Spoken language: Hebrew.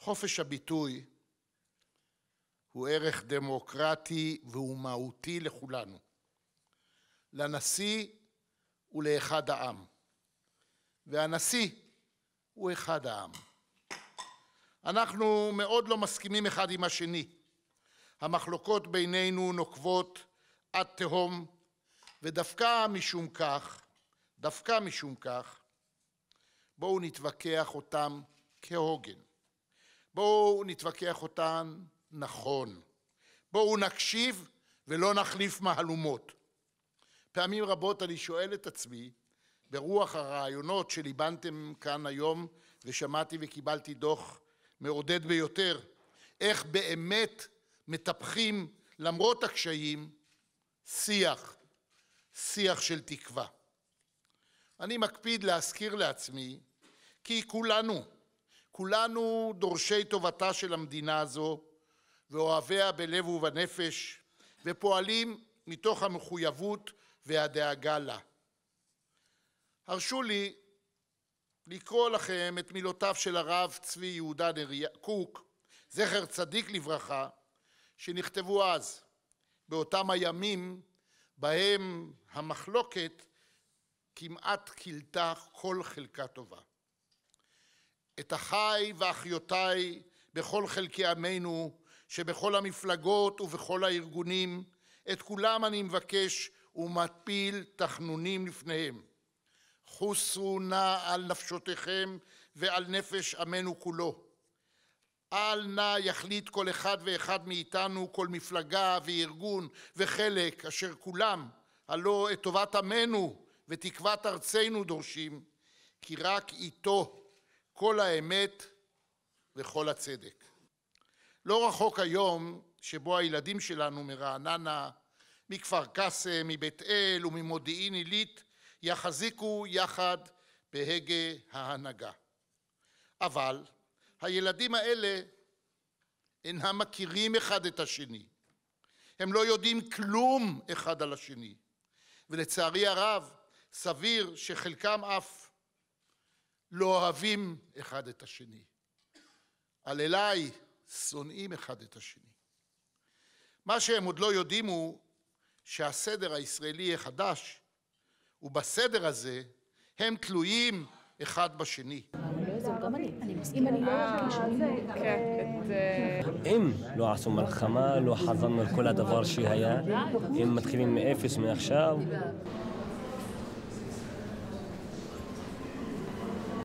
חופש הביטוי הוא ערך דמוקרטי והוא מהותי לכולנו, לנשיא ולאחד העם. והנשיא הוא אחד העם. אנחנו מאוד לא מסכימים אחד עם השני. המחלוקות בינינו נוקבות עד תהום, ודווקא משום כך, דווקא משום כך, בואו נתווכח אותם כהוגן. בואו נתווכח אותן נכון. בואו נקשיב ולא נחליף מהלומות. פעמים רבות אני שואל את עצמי, ברוח הרעיונות שליבנתם כאן היום, ושמעתי וקיבלתי דוח מעודד ביותר, איך באמת מטפחים, למרות הקשיים, שיח, שיח של תקווה. אני מקפיד להזכיר לעצמי כי כולנו, כולנו דורשי טובתה של המדינה הזו ואוהביה בלב ובנפש, ופועלים מתוך המחויבות והדאגה לה. הרשו לי לקרוא לכם את מילותיו של הרב צבי יהודה נריה, קוק, זכר צדיק לברכה, שנכתבו אז, באותם הימים בהם המחלוקת כמעט כילתה כל חלקה טובה. את אחיי ואחיותיי בכל חלקי עמנו, שבכל המפלגות ובכל הארגונים, את כולם אני מבקש ומפיל תחנונים לפניהם. חוסו נא על נפשותיכם ועל נפש עמנו כולו. אל נא יחליט כל אחד ואחד מאיתנו, כל מפלגה וארגון וחלק, אשר כולם, הלא את טובת עמנו ותקוות ארצנו דורשים, כי רק איתו כל האמת וכל הצדק. לא רחוק היום שבו הילדים שלנו מרעננה, מכפר קאסם, מבית אל וממודיעין עילית יחזיקו יחד בהגה ההנהגה. אבל הילדים האלה אינם מכירים אחד את השני. הם לא יודעים כלום אחד על השני. ולצערי הרב, סביר שחלקם אף לא אוהבים אחד את השני. על אליי שונאים אחד את השני. מה שהם עוד לא יודעים הוא שהסדר הישראלי החדש, ובסדר הזה הם תלויים אחד בשני. אם לא עשו מלחמה, לא חזרנו על כל הדבר שהיה, הם מתחילים מאפס מעכשיו.